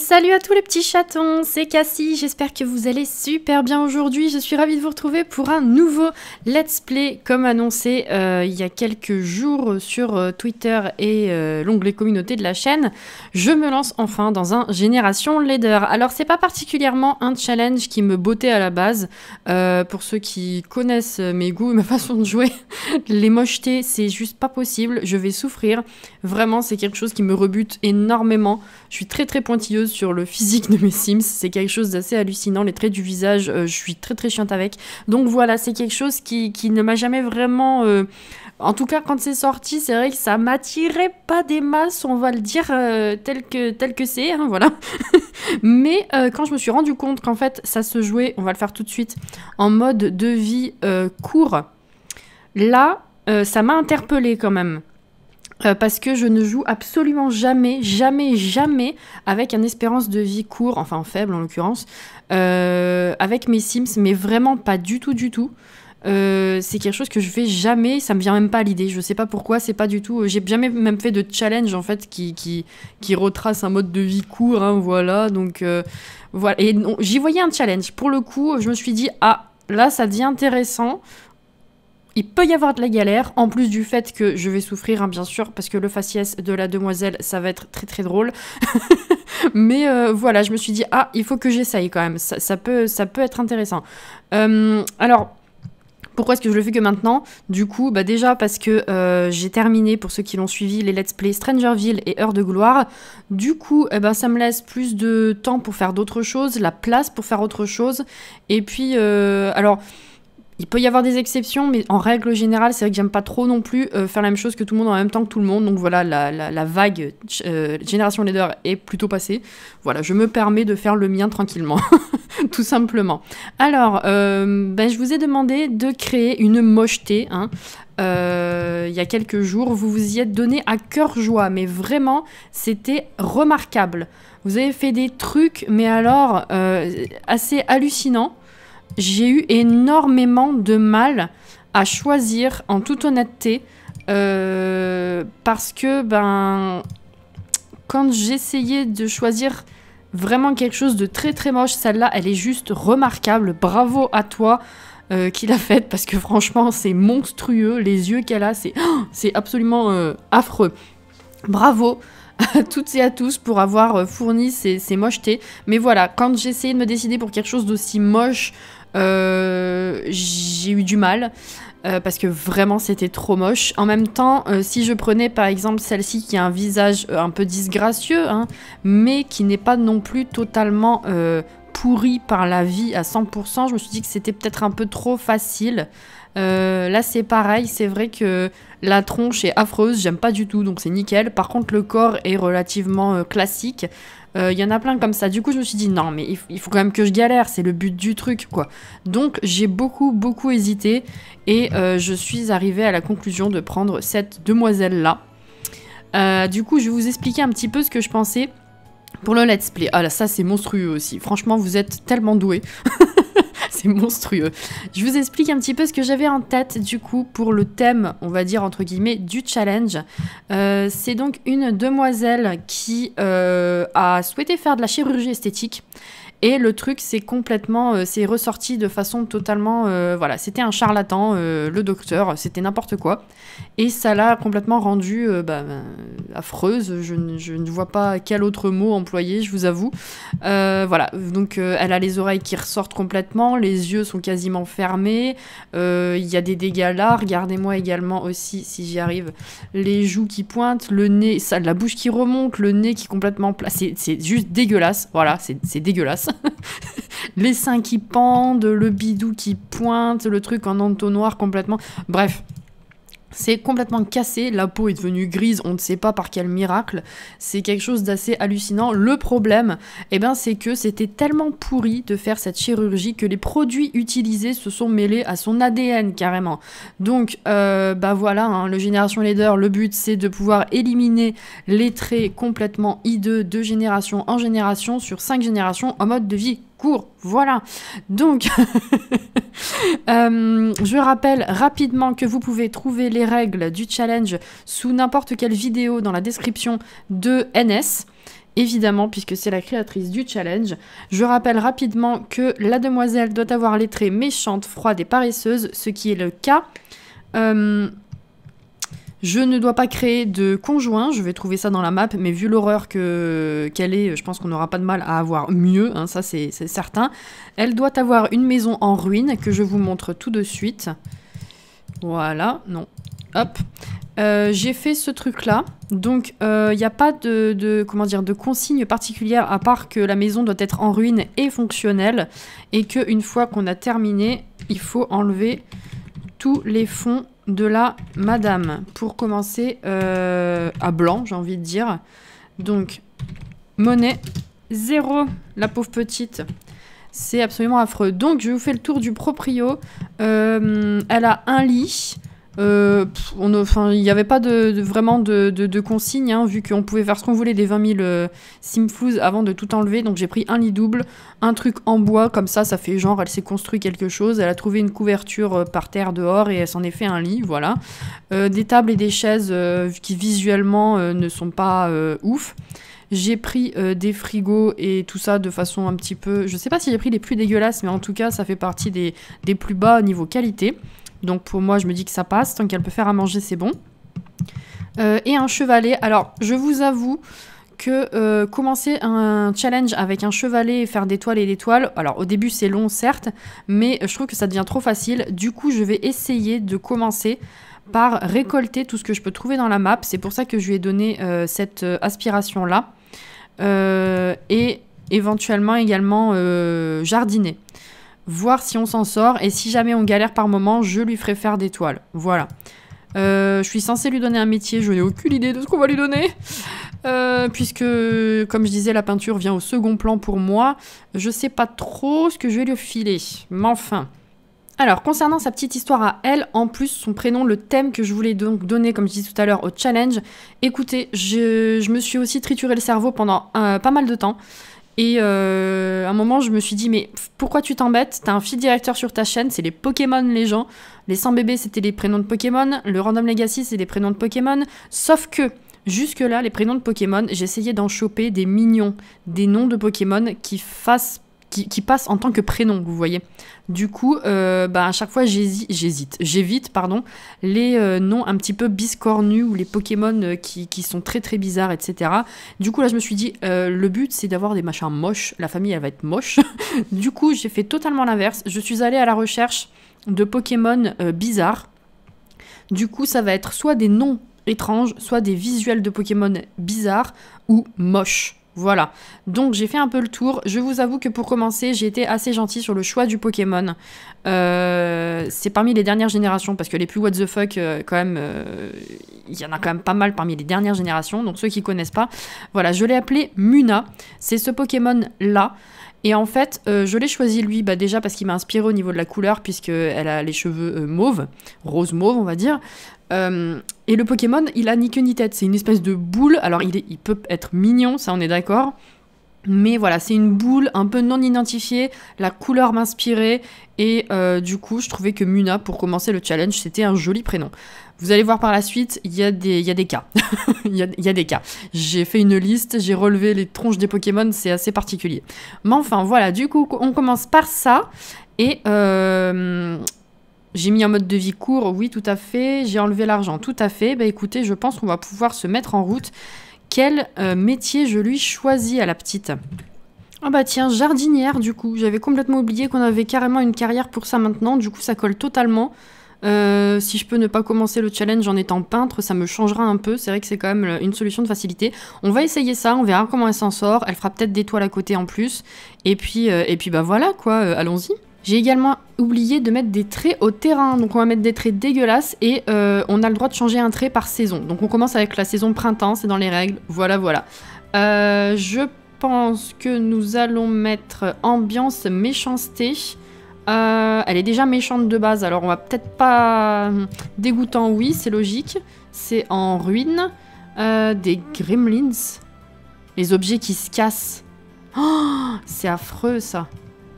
salut à tous les petits chatons, c'est Cassie, j'espère que vous allez super bien aujourd'hui. Je suis ravie de vous retrouver pour un nouveau Let's Play, comme annoncé euh, il y a quelques jours sur euh, Twitter et euh, l'onglet communauté de la chaîne. Je me lance enfin dans un Génération Leader. Alors c'est pas particulièrement un challenge qui me bottait à la base. pour ceux qui connaissent mes goûts et ma façon de jouer, les mochetés, c'est juste pas possible, je vais souffrir. Vraiment, c'est quelque chose qui me rebute énormément. Je suis très très pointilleuse sur le physique de mes Sims. C'est quelque chose d'assez hallucinant. Les traits du visage, euh, je suis très très chiante avec. Donc voilà, c'est quelque chose qui, ne m'a jamais vraiment. Euh, en tout cas, quand c'est sorti, c'est vrai que ça m'attirait pas des masses, on va le dire euh, tel que tel que c'est, hein, voilà. Mais quand je me suis rendu compte qu'en fait, ça se jouait, on va le faire tout de suite, en mode de vie court, là, ça m'a interpellée quand même. Euh, parce que je ne joue absolument jamais, jamais, jamais avec une espérance de vie court, enfin faible en l'occurrence, euh, avec mes Sims, mais vraiment pas du tout, du tout. Euh, c'est quelque chose que je fais jamais, ça me vient même pas à l'idée, je sais pas pourquoi, c'est pas du tout, j'ai jamais même fait de challenge en fait qui, qui, qui retrace un mode de vie court, hein, voilà, donc voilà, et j'y voyais un challenge, pour le coup je me suis dit, ah là ça devient intéressant, il peut y avoir de la galère, en plus du fait que je vais souffrir, hein, bien sûr, parce que le faciès de la demoiselle, ça va être très très drôle. Mais euh, voilà, je me suis dit, ah, il faut que j'essaye quand même, ça, peut, ça peut être intéressant. Euh, alors, pourquoi est-ce que je le fais que maintenant Du coup, bah déjà parce que euh, j'ai terminé, pour ceux qui l'ont suivi, les let's play Strangerville et Heure de gloire. Du coup, eh ben, ça me laisse plus de temps pour faire d'autres choses, la place pour faire autre chose. Et puis, alors... Il peut y avoir des exceptions, mais en règle générale, c'est vrai que j'aime pas trop non plus euh, faire la même chose que tout le monde en même temps que tout le monde. Donc voilà, la, vague euh, génération leader est plutôt passée. Voilà, je me permets de faire le mien tranquillement, tout simplement. Alors, euh, ben, je vous ai demandé de créer une mocheté. Hein. il y a quelques jours, vous vous y êtes donné à cœur joie, mais vraiment, c'était remarquable. Vous avez fait des trucs, mais alors, assez hallucinants j'ai eu énormément de mal à choisir, en toute honnêteté, euh, parce que, ben, quand j'essayais de choisir vraiment quelque chose de très très moche, celle-là, elle est juste remarquable. Bravo à toi euh, qui l'a faite, parce que franchement, c'est monstrueux. Les yeux qu'elle a, c'est oh, absolument euh, affreux. Bravo à toutes et à tous pour avoir fourni ces, ces mochetés. Mais voilà, quand j'essayais de me décider pour quelque chose d'aussi moche, euh, j'ai eu du mal. Euh, parce que vraiment c'était trop moche. En même temps, euh, si je prenais par exemple celle-ci qui a un visage un peu disgracieux, hein, mais qui n'est pas non plus totalement pourri par la vie à 100%, je me suis dit que c'était peut-être un peu trop facile. Euh, là, c'est pareil, c'est vrai que la tronche est affreuse, j'aime pas du tout, donc c'est nickel. Par contre, le corps est relativement euh, classique. Il euh, y en a plein comme ça. Du coup, je me suis dit, non, mais il, faut quand même que je galère, c'est le but du truc, quoi. Donc, j'ai beaucoup, beaucoup hésité, et je suis arrivée à la conclusion de prendre cette demoiselle-là. du coup, je vais vous expliquer un petit peu ce que je pensais pour le let's play. Ah là, ça, c'est monstrueux aussi. Franchement, vous êtes tellement doué. c'est monstrueux. Je vous explique un petit peu ce que j'avais en tête du coup pour le thème, on va dire entre guillemets, du challenge. Euh, c'est donc une demoiselle qui euh, a souhaité faire de la chirurgie esthétique et le truc, c'est complètement, euh, c'est ressorti de façon totalement, euh, voilà, c'était un charlatan, euh, le docteur, c'était n'importe quoi. Et ça l'a complètement rendu bah, affreuse. Je ne, vois pas quel autre mot employer, je vous avoue. voilà, donc elle a les oreilles qui ressortent complètement, les yeux sont quasiment fermés. Il y a des dégâts là. Regardez-moi également aussi, si j'y arrive, les joues qui pointent, le nez, la bouche qui remonte, le nez qui est complètement placé. C'est juste dégueulasse. Voilà, c'est dégueulasse. les seins qui pendent, le bidou qui pointe, le truc en entonnoir complètement. Bref, c'est complètement cassé, la peau est devenue grise, on ne sait pas par quel miracle. C'est quelque chose d'assez hallucinant. Le problème, eh ben, c'est que c'était tellement pourri de faire cette chirurgie que les produits utilisés se sont mêlés à son ADN carrément. Donc, euh, bah voilà, hein, le Génération Leader, le but c'est de pouvoir éliminer les traits complètement hideux de génération en génération sur cinq générations en mode de vie court. Voilà. Donc, euh, je rappelle rapidement que vous pouvez trouver les règles du challenge sous n'importe quelle vidéo dans la description de NS évidemment, puisque c'est la créatrice du challenge. Je rappelle rapidement que la demoiselle doit avoir les traits méchantes, froide et paresseuse, ce qui est le cas. Euh, je ne dois pas créer de conjoint, je vais trouver ça dans la map, mais vu l'horreur qu'elle est, je pense qu'on n'aura pas de mal à avoir mieux, hein, ça c'est certain. Elle doit avoir une maison en ruine, que je vous montre tout de suite. Voilà, non. Hop. Euh, j'ai fait ce truc-là. Donc, il euh, n'y a pas de, comment dire, de consigne particulière, à part que la maison doit être en ruine et fonctionnelle, et qu'une fois qu'on a terminé, il faut enlever tous les fonds de la madame. Pour commencer euh, à blanc, j'ai envie de dire. Donc, monnaie, zéro, la pauvre petite. C'est absolument affreux. Donc, je vous fais le tour du proprio. Euh, elle a un lit, euh, il n'y avait pas de, vraiment de, de, consigne, hein, vu qu'on pouvait faire ce qu'on voulait des 20 000 euh, avant de tout enlever. Donc j'ai pris un lit double, un truc en bois, comme ça, ça fait genre, elle s'est construit quelque chose, elle a trouvé une couverture euh, par terre dehors et elle s'en est fait un lit, voilà. Euh, des tables et des chaises qui visuellement ne sont pas ouf. J'ai pris des frigos et tout ça de façon un petit peu... Je sais pas si j'ai pris les plus dégueulasses, mais en tout cas, ça fait partie des, des plus bas niveau qualité. Donc pour moi, je me dis que ça passe. Tant qu'elle peut faire à manger, c'est bon. Euh, et un chevalet. Alors, je vous avoue que euh, commencer un challenge avec un chevalet et faire des toiles et des toiles, alors au début c'est long certes, mais je trouve que ça devient trop facile. Du coup, je vais essayer de commencer par récolter tout ce que je peux trouver dans la map. C'est pour ça que je lui ai donné euh, cette aspiration-là. et éventuellement également jardiner voir si on s'en sort, et si jamais on galère par moment, je lui ferai faire des toiles. Voilà. Euh, je suis censée lui donner un métier, je n'ai aucune idée de ce qu'on va lui donner. Euh, puisque, comme je disais, la peinture vient au second plan pour moi. Je sais pas trop ce que je vais lui filer. Mais enfin. Alors, concernant sa petite histoire à elle, en plus, son prénom, le thème que je voulais donc donner, comme je disais tout à l'heure, au challenge, écoutez, je, me suis aussi trituré le cerveau pendant euh, pas mal de temps. Et euh, à un moment, je me suis dit, mais pourquoi tu t'embêtes T'as un fil directeur sur ta chaîne, c'est les Pokémon, les gens. Les 100 bébés, c'était les prénoms de Pokémon. Le Random Legacy, c'est les prénoms de Pokémon. Sauf que, jusque-là, les prénoms de Pokémon, j'essayais d'en choper des mignons, des noms de Pokémon qui fassent qui, passe en tant que prénom, vous voyez. Du coup, euh, bah, à chaque fois, j'hésite, j'évite, pardon, les euh, noms un petit peu biscornus ou les Pokémon euh, qui, sont très très bizarres, etc. Du coup, là, je me suis dit, le but, c'est d'avoir des machins moches. La famille, elle va être moche. du coup, j'ai fait totalement l'inverse. Je suis allée à la recherche de Pokémon bizarres. Du coup, ça va être soit des noms étranges, soit des visuels de Pokémon bizarres ou moches. Voilà. Donc j'ai fait un peu le tour. Je vous avoue que pour commencer, j'ai été assez gentille sur le choix du Pokémon. Euh, c'est parmi les dernières générations, parce que les plus what the fuck, euh, quand même, euh, il y en a quand même pas mal parmi les dernières générations. Donc ceux qui connaissent pas, voilà, je l'ai appelé Muna. C'est ce Pokémon-là. Et en fait, je l'ai choisi lui, bah déjà parce qu'il m'a inspiré au niveau de la couleur, puisqu'elle a les cheveux mauves, mauve, rose mauve, on va dire. Euh, et le Pokémon, il a ni queue ni tête. C'est une espèce de boule. Alors, il, il peut être mignon, ça on est d'accord. Mais voilà, c'est une boule un peu non identifiée. La couleur m'inspirait. Et euh, du coup, je trouvais que Muna, pour commencer le challenge, c'était un joli prénom. Vous allez voir par la suite, il y, a des cas. Il y, a des cas. J'ai fait une liste, j'ai relevé les tronches des Pokémon, c'est assez particulier. Mais enfin, voilà, du coup, on commence par ça. Et, euh, j'ai mis un mode de vie court, oui, tout à fait. J'ai enlevé l'argent, tout à fait. Bah écoutez, je pense qu'on va pouvoir se mettre en route. Quel euh, métier je lui choisis à la petite ah bah tiens, jardinière du coup. J'avais complètement oublié qu'on avait carrément une carrière pour ça maintenant. Du coup, ça colle totalement. Euh, si je peux ne pas commencer le challenge en étant peintre, ça me changera un peu. C'est vrai que c'est quand même une solution de facilité. On va essayer ça, on verra comment elle s'en sort. Elle fera peut-être des toiles à côté en plus. Et puis, euh, et puis bah voilà quoi, allons-y. J'ai également oublié de mettre des traits au terrain, donc on va mettre des traits dégueulasses et euh, on a le droit de changer un trait par saison. Donc on commence avec la saison printemps, c'est dans les règles, voilà voilà. Euh, je pense que nous allons mettre ambiance méchanceté. Euh, elle est déjà méchante de base, alors on va peut-être pas... Dégoûtant, oui, c'est logique. C'est en ruine. des gremlins. Les objets qui se cassent. Oh, c'est affreux ça.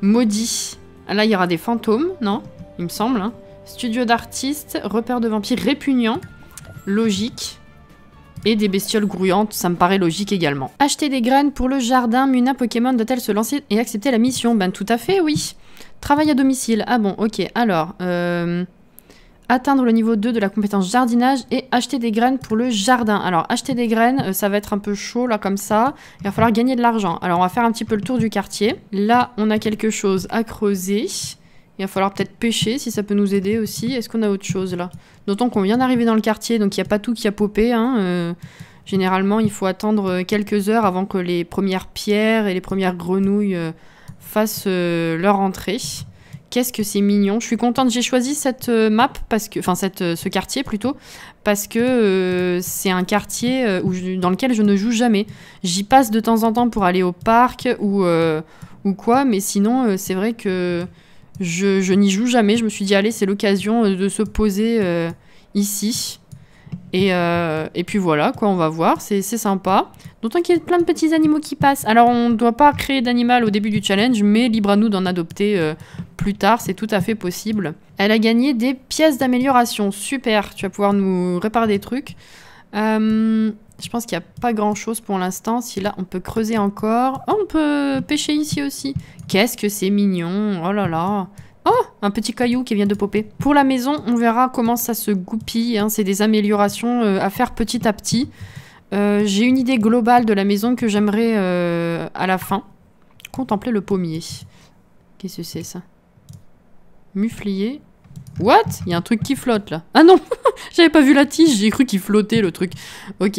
Maudit. Ah, là, il y aura des fantômes, non Il me semble. Hein. Studio d'artistes, repère de vampires répugnants, logique. Et des bestioles grouillantes, ça me paraît logique également. Acheter des graines pour le jardin, Muna Pokémon doit-elle se lancer et accepter la mission Ben tout à fait, oui. Travail à domicile, ah bon, ok. Alors, euh, atteindre le niveau 2 de la compétence jardinage et acheter des graines pour le jardin. Alors acheter des graines, euh, ça va être un peu chaud là comme ça. Il va falloir gagner de l'argent. Alors on va faire un petit peu le tour du quartier. Là on a quelque chose à creuser. Il va falloir peut-être pêcher si ça peut nous aider aussi. Est-ce qu'on a autre chose là D'autant qu'on vient d'arriver dans le quartier donc il n'y a pas tout qui a popé. Hein, euh. généralement il faut attendre euh, quelques heures avant que les premières pierres et les premières grenouilles fassent leur entrée. Qu'est-ce que c'est mignon. Je suis contente. J'ai choisi cette euh, map parce que, enfin, cette, euh, ce quartier plutôt, parce que euh, c'est un quartier où dans lequel je ne joue jamais. J'y passe de temps en temps pour aller au parc ou ou quoi, mais sinon, c'est vrai que je, je n'y joue jamais. Je me suis dit, allez, c'est l'occasion de se poser ici. Et, euh, et, puis voilà, quoi, on va voir, c'est sympa. D'autant qu'il y a plein de petits animaux qui passent. Alors on ne doit pas créer d'animal au début du challenge, mais libre à nous d'en adopter euh, plus tard, c'est tout à fait possible. Elle a gagné des pièces d'amélioration, super, tu vas pouvoir nous réparer des trucs. Euh, je pense qu'il n'y a pas grand chose pour l'instant. Si là, on peut creuser encore. Oh, on peut pêcher ici aussi. Qu'est-ce que c'est mignon. Oh là là. Oh Un petit caillou qui vient de popper. Pour la maison, on verra comment ça se goupille. Hein. C'est des améliorations euh, à faire petit à petit. Euh, j'ai une idée globale de la maison que j'aimerais euh, à la fin. Contempler le pommier. Qu'est-ce que c'est ça Muflier. What Il y a un truc qui flotte là. Ah non J'avais pas vu la tige, j'ai cru qu'il flottait le truc. Ok.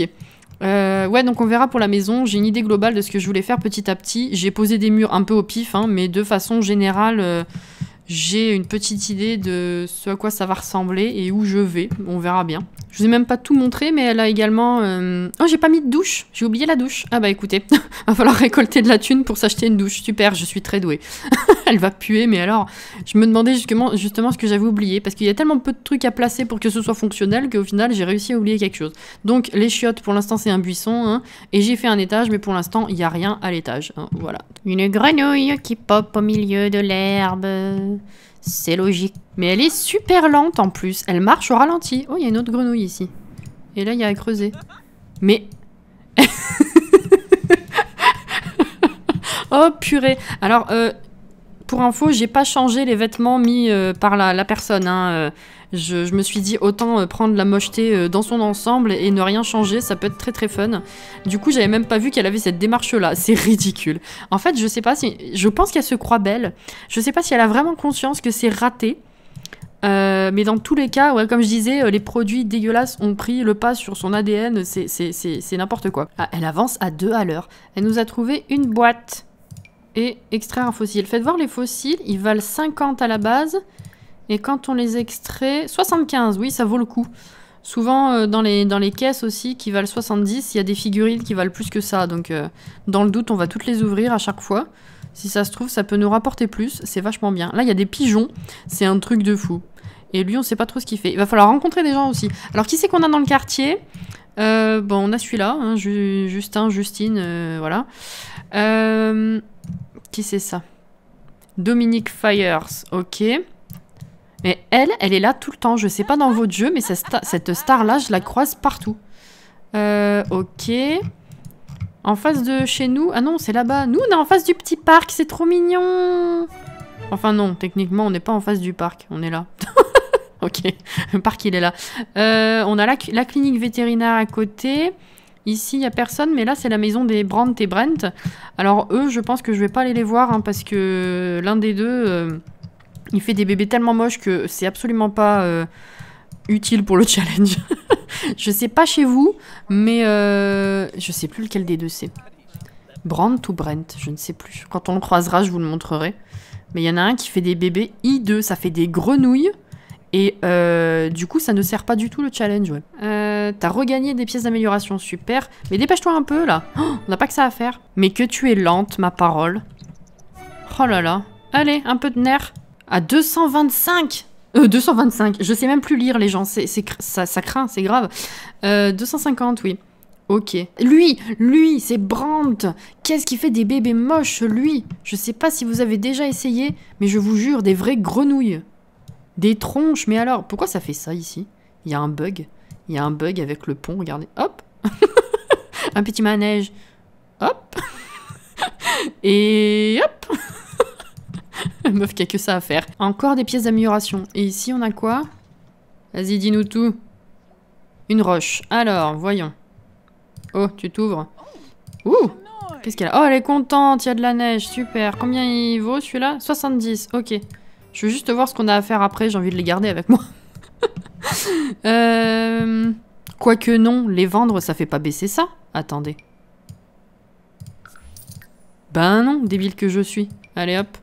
ouais, donc on verra pour la maison. J'ai une idée globale de ce que je voulais faire petit à petit. J'ai posé des murs un peu au pif, hein, mais de façon générale, j'ai une petite idée de ce à quoi ça va ressembler et où je vais. On verra bien. Je vous ai même pas tout montré, mais elle a également... Euh, oh, j'ai pas mis de douche J'ai oublié la douche Ah bah écoutez, va falloir récolter de la thune pour s'acheter une douche. Super, je suis très douée. elle va puer, mais alors, je me demandais justement, justement ce que j'avais oublié, parce qu'il y a tellement peu de trucs à placer pour que ce soit fonctionnel qu'au final, j'ai réussi à oublier quelque chose. Donc, les chiottes, pour l'instant, c'est un buisson, hein, et j'ai fait un étage, mais pour l'instant, il n'y a rien à l'étage. Hein, voilà. Une grenouille qui pop au milieu de l'herbe... C'est logique. Mais elle est super lente en plus. Elle marche au ralenti. Oh, il y a une autre grenouille ici. Et là, il y a à creuser. Mais... oh purée. Alors, euh, pour info, j'ai pas changé les vêtements mis euh, par la, personne. Hein, euh. Je, me suis dit autant euh, prendre la mocheté euh, dans son ensemble et ne rien changer, ça peut être très très fun. Du coup, j'avais même pas vu qu'elle avait cette démarche là, c'est ridicule. En fait, je sais pas si. Je pense qu'elle se croit belle, je sais pas si elle a vraiment conscience que c'est raté. Euh, mais dans tous les cas, comme je disais, les produits dégueulasses ont pris le pas sur son ADN, c'est n'importe quoi. Ah, elle avance à deux à l'heure. Elle nous a trouvé une boîte et extraire un fossile. Faites voir les fossiles, ils valent 50 à la base, et quand on les extrait... 75, oui, ça vaut le coup. Souvent, euh, dans, les, dans les caisses aussi, qui valent 70, il y a des figurines qui valent plus que ça. Donc, euh, dans le doute, on va toutes les ouvrir à chaque fois. Si ça se trouve, ça peut nous rapporter plus. C'est vachement bien. Là, il y a des pigeons. C'est un truc de fou. Et lui, on sait pas trop ce qu'il fait. Il va falloir rencontrer des gens aussi. Alors, qui c'est qu'on a dans le quartier euh, Bon, on a celui-là. Hein, Justin, Justine, voilà. qui c'est ça Dominique Fires. Ok. Mais elle, elle est là tout le temps. Je sais pas dans votre jeu, mais cette star-là, je la croise partout. Euh, ok. En face de chez nous... Ah non, c'est là-bas. Nous, on est en face du petit parc, c'est trop mignon Enfin non, techniquement, on n'est pas en face du parc. On est là. ok, le parc, il est là. Euh, on a la, clinique vétérinaire à côté. Ici, il n'y a personne, mais là, c'est la maison des Brandt et Brent. Alors, eux, je pense que je vais pas aller les voir, hein, parce que l'un des deux... Euh, il fait des bébés tellement moches que c'est absolument pas euh, utile pour le challenge. je sais pas chez vous, mais euh, je sais plus lequel des deux c'est. Brandt ou Brent, je ne sais plus. Quand on le croisera, je vous le montrerai. Mais il y en a un qui fait des bébés I2, ça fait des grenouilles. Et euh, du coup, ça ne sert pas du tout le challenge, ouais. T'as regagné des pièces d'amélioration, super. Mais dépêche-toi un peu, là. Oh, on n'a pas que ça à faire. Mais que tu es lente, ma parole. Oh là là. Allez, un peu de nerf à 225 euh, 225, je sais même plus lire les gens, c'est, ça, ça, craint, c'est grave. Euh, 250, oui. Ok. Lui, lui, c'est Brandt. Qu'est-ce qui fait des bébés moches, lui Je sais pas si vous avez déjà essayé, mais je vous jure, des vraies grenouilles. Des tronches, mais alors, pourquoi ça fait ça ici Il y a un bug. Il y a un bug avec le pont, regardez. Hop Un petit manège. Hop Et hop La meuf qui a que ça à faire. Encore des pièces d'amélioration. Et ici, on a quoi Vas-y, dis-nous tout. Une roche. Alors, voyons. Oh, tu t'ouvres. Ouh Qu'est-ce qu'elle a Oh, elle est contente, il y a de la neige, super. Combien il vaut celui-là 70, ok. Je veux juste voir ce qu'on a à faire après, j'ai envie de les garder avec moi. euh... Quoique non, les vendre, ça fait pas baisser ça. Attendez. Ben non, débile que je suis. Allez hop.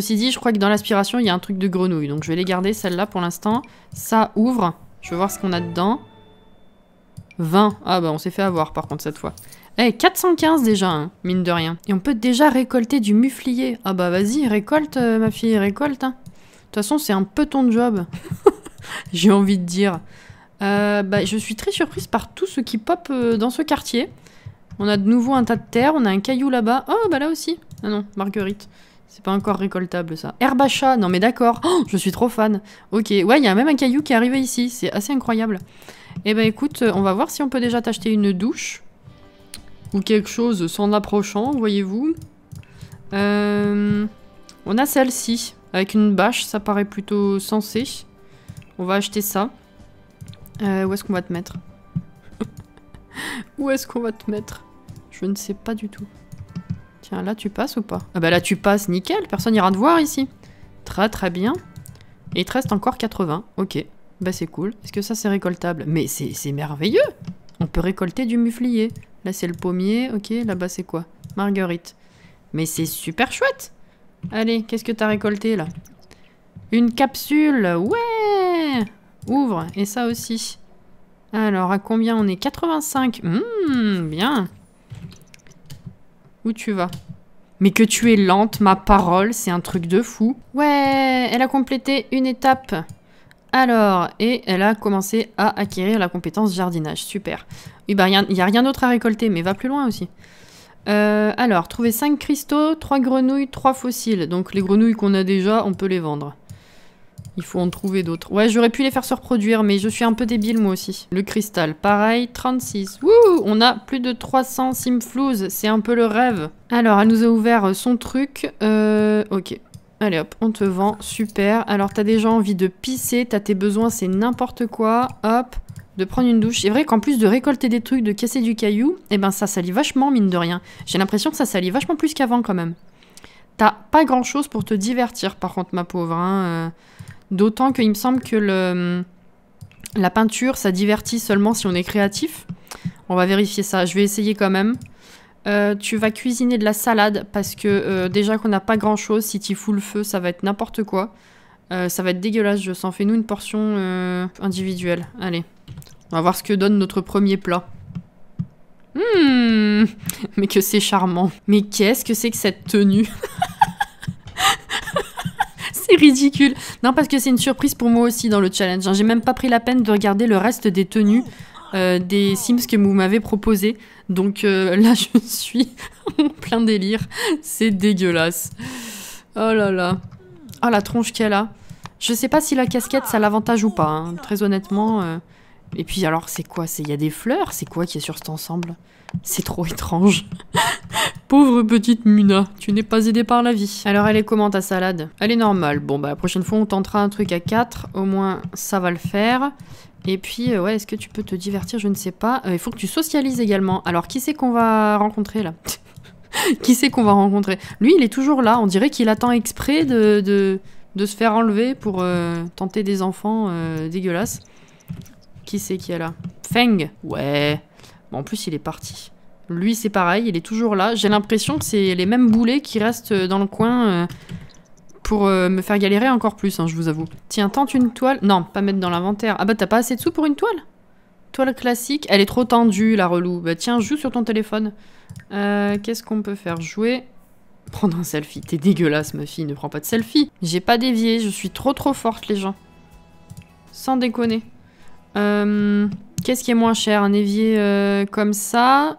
Ceci dit, je crois que dans l'aspiration, il y a un truc de grenouille. Donc je vais les garder, celle-là, pour l'instant. Ça ouvre. Je vais voir ce qu'on a dedans. 20. Ah bah on s'est fait avoir par contre cette fois. Eh, 415 déjà, hein, mine de rien. Et on peut déjà récolter du muflier. Ah bah vas-y, récolte euh, ma fille, récolte. Hein. De toute façon, c'est un peu ton job. J'ai envie de dire. Euh, bah, je suis très surprise par tout ce qui pop euh, dans ce quartier. On a de nouveau un tas de terre, on a un caillou là-bas. Oh bah là aussi. Ah non, marguerite. C'est pas encore récoltable ça. Herbacha, non mais d'accord, oh, je suis trop fan. Ok, ouais, il y a même un caillou qui est arrivé ici, c'est assez incroyable. Eh ben écoute, euh, on va voir si on peut déjà t'acheter une douche. Ou quelque chose s'en approchant, voyez-vous. Euh, on a celle-ci, avec une bâche, ça paraît plutôt sensé. On va acheter ça. Euh, où est-ce qu'on va te mettre Où est-ce qu'on va te mettre Je ne sais pas du tout. Tiens, là tu passes ou pas Ah bah là tu passes, nickel, personne n'ira te voir ici. Très très bien. Et il te reste encore 80, ok. Bah c'est cool. Est-ce que ça c'est récoltable Mais c'est merveilleux On peut récolter du muflier. Là c'est le pommier, ok, là-bas c'est quoi Marguerite. Mais c'est super chouette Allez, qu'est-ce que t'as récolté là Une capsule Ouais Ouvre, et ça aussi. Alors, à combien on est 85 Hum, mmh, bien. Où tu vas mais que tu es lente, ma parole, c'est un truc de fou. Ouais, elle a complété une étape. Alors, et elle a commencé à acquérir la compétence jardinage. Super. Oui, bah, il n'y a, rien d'autre à récolter, mais va plus loin aussi. Euh, alors, trouver 5 cristaux, 3 grenouilles, 3 fossiles. Donc, les grenouilles qu'on a déjà, on peut les vendre. Il faut en trouver d'autres. Ouais, j'aurais pu les faire se reproduire, mais je suis un peu débile moi aussi. Le cristal, pareil, 36. Wouh On a plus de 300 Simflouz. c'est un peu le rêve. Alors, elle nous a ouvert euh, son truc. Euh, ok. Allez hop, on te vend, super. Alors t'as déjà envie de pisser, t'as tes besoins, c'est n'importe quoi. Hop, de prendre une douche. C'est vrai qu'en plus de récolter des trucs, de casser du caillou, eh ben ça salit vachement mine de rien. J'ai l'impression que ça salit vachement plus qu'avant quand même. T'as pas grand chose pour te divertir par contre ma pauvre. Hein. Euh. D'autant qu'il me semble que le, la peinture, ça divertit seulement si on est créatif. On va vérifier ça. Je vais essayer quand même. Euh, tu vas cuisiner de la salade parce que euh, déjà qu'on n'a pas grand chose, si tu fous le feu, ça va être n'importe quoi. Euh, ça va être dégueulasse, je sens. Fais-nous une portion individuelle. Allez, on va voir ce que donne notre premier plat. Hum. mais que c'est charmant. Mais qu'est-ce que c'est que cette tenue c'est ridicule. Non, parce que c'est une surprise pour moi aussi dans le challenge. Hein. J'ai même pas pris la peine de regarder le reste des tenues euh, des Sims que vous m'avez proposé. Donc euh, là, je suis en plein délire. C'est dégueulasse. Oh là là. oh, la tronche qu'elle a. Je sais pas si la casquette, ça l'avantage ou pas. Hein, très honnêtement. Euh. Et puis alors, c'est quoi Il y a des fleurs C'est quoi qui est sur cet ensemble C'est trop étrange. Pauvre petite Muna, tu n'es pas aidée par la vie. Alors elle est comment ta salade Elle est normale. Bon bah la prochaine fois on tentera un truc à 4, au moins ça va le faire. Et puis euh, ouais, est-ce que tu peux te divertir Je ne sais pas. Euh, il faut que tu socialises également. Alors qui c'est qu'on va rencontrer là Qui c'est qu'on va rencontrer Lui il est toujours là, on dirait qu'il attend exprès de, de, se faire enlever pour euh, tenter des enfants dégueulasses. Qui c'est qui est là Feng Ouais. Bon, en plus il est parti. Lui, c'est pareil, il est toujours là. J'ai l'impression que c'est les mêmes boulets qui restent euh, dans le coin euh, pour euh, me faire galérer encore plus, hein, je vous avoue. Tiens, tente une toile. Non, pas mettre dans l'inventaire. Ah bah, t'as pas assez de sous pour une toile Toile classique. Elle est trop tendue, la relou. Bah tiens, joue sur ton téléphone. Qu'est-ce qu'on peut faire Jouer Prendre un selfie. T'es dégueulasse, ma fille. Ne prends pas de selfie. J'ai pas dévié. Je suis trop trop forte, les gens. Sans déconner. Qu'est-ce qui est moins cher Un évier comme ça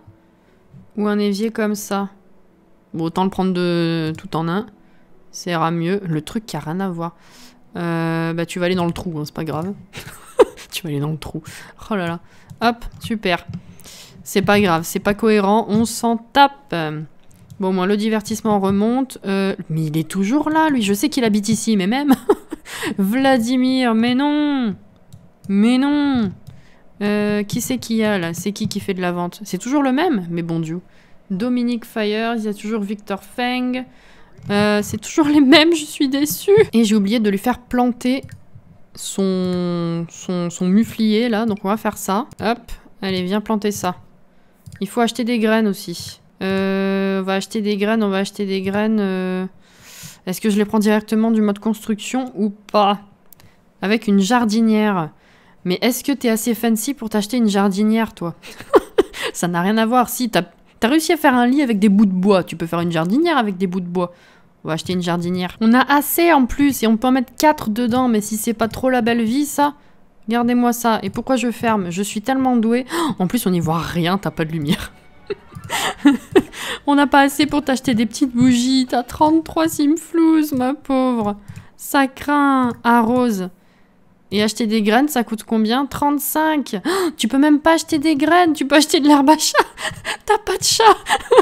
ou un évier comme ça. Bon, autant le prendre de tout en un. Ça mieux. Le truc qui a rien à voir. Euh, bah, tu vas aller dans le trou, hein, c'est pas grave. tu vas aller dans le trou. Oh là là. Hop, super. C'est pas grave, c'est pas cohérent, on s'en tape. Bon, moi, le divertissement remonte. Euh, mais il est toujours là, lui. Je sais qu'il habite ici, mais même... Vladimir, mais non Mais non euh, qui c'est qui y a là C'est qui qui fait de la vente C'est toujours le même Mais bon Dieu. Dominique Fires, il y a toujours Victor Feng. Euh, c'est toujours les mêmes, je suis déçue. Et j'ai oublié de lui faire planter son, son, son muflier là, donc on va faire ça. Hop, allez, viens planter ça. Il faut acheter des graines aussi. Euh, on va acheter des graines, on va acheter des graines. Euh. Est-ce que je les prends directement du mode construction ou pas Avec une jardinière. Mais est-ce que t'es assez fancy pour t'acheter une jardinière, toi Ça n'a rien à voir. Si, t'as réussi à faire un lit avec des bouts de bois. Tu peux faire une jardinière avec des bouts de bois. On va acheter une jardinière. On a assez en plus et on peut en mettre 4 dedans. Mais si c'est pas trop la belle vie, ça... gardez moi ça. Et pourquoi je ferme Je suis tellement douée. En plus, on n'y voit rien, t'as pas de lumière. on n'a pas assez pour t'acheter des petites bougies. T'as 33 simflous, ma pauvre. Ça craint. Arrose. Et acheter des graines, ça coûte combien 35 Tu peux même pas acheter des graines, tu peux acheter de l'herbe à chat T'as pas de chat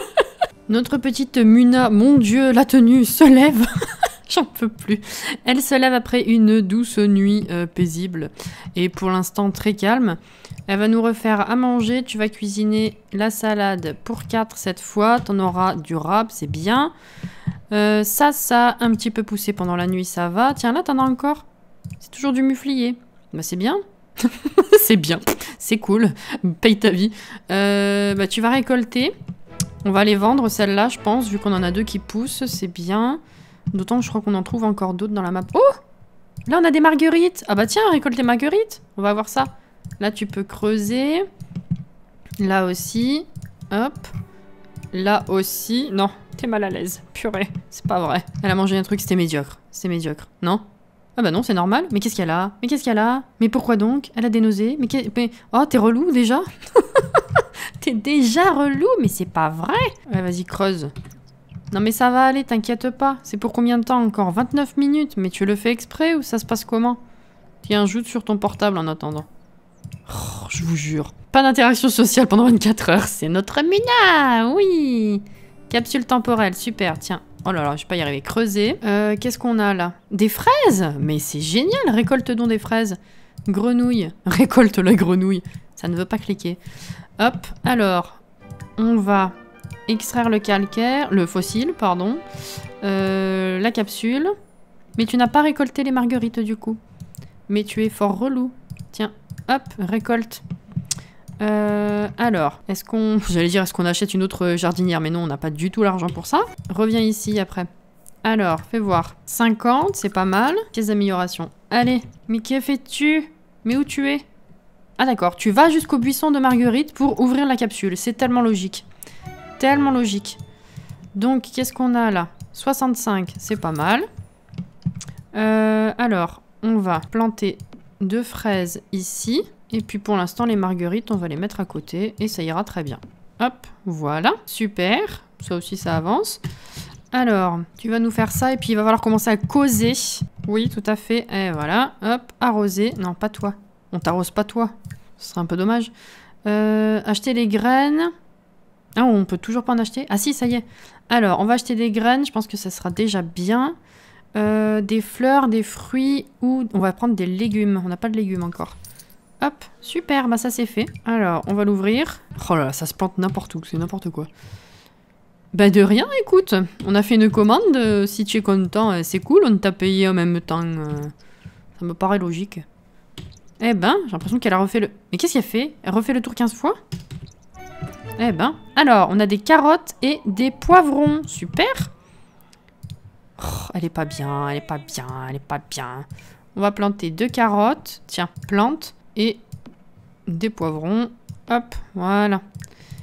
Notre petite Muna, mon dieu, la tenue se lève J'en peux plus. Elle se lève après une douce nuit euh, paisible et pour l'instant très calme. Elle va nous refaire à manger. Tu vas cuisiner la salade pour 4 cette fois. T'en auras du c'est bien. Euh, ça, ça, un petit peu poussé pendant la nuit, ça va. Tiens, là, t'en as encore c'est toujours du muflier. Bah c'est bien. c'est bien. C'est cool. Paye ta vie. Euh, bah tu vas récolter. On va les vendre celle là je pense vu qu'on en a deux qui poussent. C'est bien. D'autant que je crois qu'on en trouve encore d'autres dans la map. Oh Là on a des marguerites. Ah bah tiens récolte les marguerites. On va voir ça. Là tu peux creuser. Là aussi. Hop. Là aussi. Non, t'es mal à l'aise. Purée, c'est pas vrai. Elle a mangé un truc, c'était médiocre. C'est médiocre, non ah bah non, c'est normal. Mais qu'est-ce qu'elle a Mais qu'est-ce qu'elle a Mais pourquoi donc Elle a des nausées Mais, mais... oh, t'es relou déjà T'es déjà relou Mais c'est pas vrai Ouais, vas-y, creuse. Non mais ça va aller, t'inquiète pas. C'est pour combien de temps encore 29 minutes Mais tu le fais exprès ou ça se passe comment Tiens, joute sur ton portable en attendant. Oh, je vous jure. Pas d'interaction sociale pendant 24 heures, c'est notre mina Oui Capsule temporelle, super, tiens. Oh là là, je vais pas y arriver. Creuser. Euh, qu'est-ce qu'on a là Des fraises Mais c'est génial, récolte donc des fraises. Grenouille. Récolte la grenouille. Ça ne veut pas cliquer. Hop, alors, on va extraire le calcaire, le fossile, pardon, euh, la capsule. Mais tu n'as pas récolté les marguerites du coup. Mais tu es fort relou. Tiens, hop, récolte. Euh, alors, est-ce qu'on... J'allais dire, est-ce qu'on achète une autre jardinière Mais non, on n'a pas du tout l'argent pour ça. Reviens ici après. Alors, fais voir. 50, c'est pas mal. Quelles d'amélioration. Allez, mais que fais-tu Mais où tu es Ah d'accord, tu vas jusqu'au buisson de Marguerite pour ouvrir la capsule. C'est tellement logique. Tellement logique. Donc, qu'est-ce qu'on a là 65, c'est pas mal. Euh, alors, on va planter deux fraises ici. Et puis pour l'instant, les marguerites, on va les mettre à côté et ça ira très bien. Hop, voilà, super. Ça aussi, ça avance. Alors, tu vas nous faire ça et puis il va falloir commencer à causer. Oui, tout à fait. Et eh, voilà, hop, arroser. Non, pas toi. On t'arrose pas toi. Ce serait un peu dommage. Euh, acheter les graines. Ah, on peut toujours pas en acheter Ah si, ça y est. Alors, on va acheter des graines. Je pense que ça sera déjà bien. Euh, des fleurs, des fruits ou... On va prendre des légumes. On n'a pas de légumes encore. Hop, super, bah ça c'est fait. Alors, on va l'ouvrir. Oh là là, ça se plante n'importe où, c'est n'importe quoi. Bah de rien, écoute. On a fait une commande, euh, si tu es content, euh, c'est cool, on t'a payé en même temps. Euh. ça me paraît logique. Eh ben, j'ai l'impression qu'elle a refait le... Mais qu'est-ce qu'elle fait Elle refait le tour 15 fois Eh ben, alors, on a des carottes et des poivrons. Super oh, Elle est pas bien, elle est pas bien, elle est pas bien. On va planter deux carottes. Tiens, plante et des poivrons. Hop, voilà.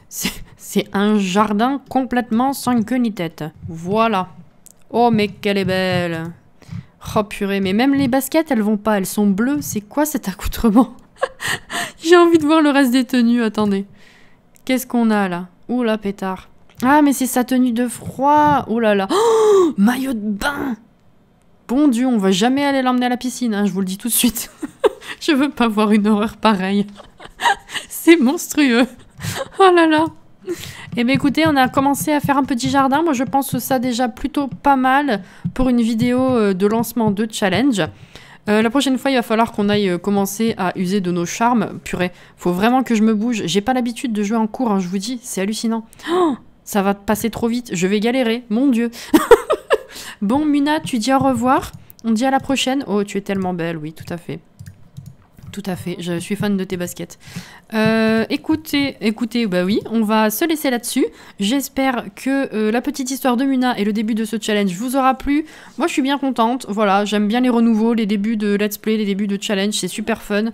C'est un jardin complètement sans queue ni tête. Voilà. Oh, mais qu'elle est belle Oh purée, mais même les baskets, elles vont pas, elles sont bleues. C'est quoi cet accoutrement J'ai envie de voir le reste des tenues, attendez. Qu'est-ce qu'on a là Oula pétard. Ah, mais c'est sa tenue de froid Oh là là oh Maillot de bain bon Dieu, on va jamais aller l'emmener à la piscine, hein, je vous le dis tout de suite. je veux pas voir une horreur pareille. c'est monstrueux. oh là là. Eh bien écoutez, on a commencé à faire un petit jardin. Moi je pense ça déjà plutôt pas mal pour une vidéo euh, de lancement de challenge. Euh, la prochaine fois, il va falloir qu'on aille euh, commencer à user de nos charmes. Purée, faut vraiment que je me bouge. J'ai pas l'habitude de jouer en cours, hein, je vous dis, c'est hallucinant. ça va passer trop vite, je vais galérer, mon dieu. Bon, Muna, tu dis au revoir. On dit à la prochaine. Oh, tu es tellement belle, oui, tout à fait. Tout à fait, je suis fan de tes baskets. Euh, écoutez, écoutez, bah oui, on va se laisser là-dessus. J'espère que euh, la petite histoire de Muna et le début de ce challenge vous aura plu. Moi, je suis bien contente. Voilà, j'aime bien les renouveaux, les débuts de let's play, les débuts de challenge, c'est super fun.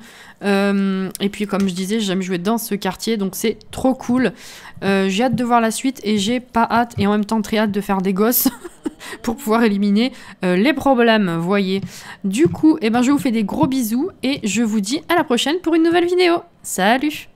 Euh, et puis, comme je disais, j'aime jouer dans ce quartier, donc c'est trop cool. j'ai hâte de voir la suite et j'ai pas hâte et en même temps très hâte de faire des gosses. pour pouvoir éliminer euh, les problèmes, voyez. Du coup, eh ben, je vous fais des gros bisous et je vous dis à la prochaine pour une nouvelle vidéo. Salut